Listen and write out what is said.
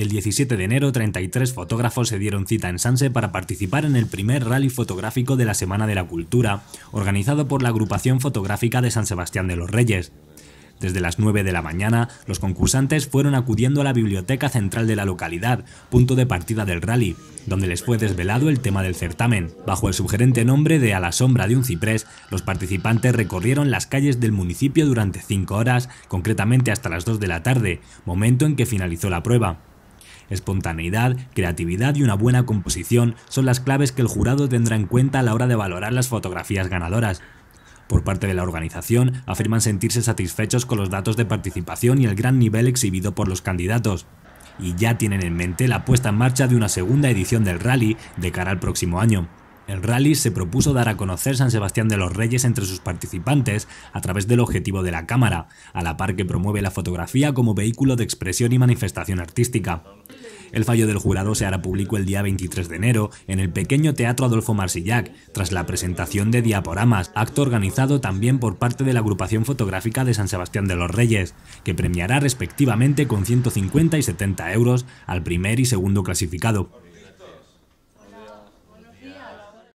El 17 de enero, 33 fotógrafos se dieron cita en Sanse para participar en el primer rally fotográfico de la Semana de la Cultura, organizado por la Agrupación Fotográfica de San Sebastián de los Reyes. Desde las 9 de la mañana, los concursantes fueron acudiendo a la biblioteca central de la localidad, punto de partida del rally, donde les fue desvelado el tema del certamen. Bajo el sugerente nombre de A la sombra de un ciprés, los participantes recorrieron las calles del municipio durante 5 horas, concretamente hasta las 2 de la tarde, momento en que finalizó la prueba. Espontaneidad, creatividad y una buena composición son las claves que el jurado tendrá en cuenta a la hora de valorar las fotografías ganadoras. Por parte de la organización, afirman sentirse satisfechos con los datos de participación y el gran nivel exhibido por los candidatos. Y ya tienen en mente la puesta en marcha de una segunda edición del rally de cara al próximo año. El rally se propuso dar a conocer San Sebastián de los Reyes entre sus participantes a través del objetivo de la cámara, a la par que promueve la fotografía como vehículo de expresión y manifestación artística. El fallo del jurado se hará público el día 23 de enero en el pequeño Teatro Adolfo Marsillac, tras la presentación de Diaporamas, acto organizado también por parte de la agrupación fotográfica de San Sebastián de los Reyes, que premiará respectivamente con 150 y 70 euros al primer y segundo clasificado.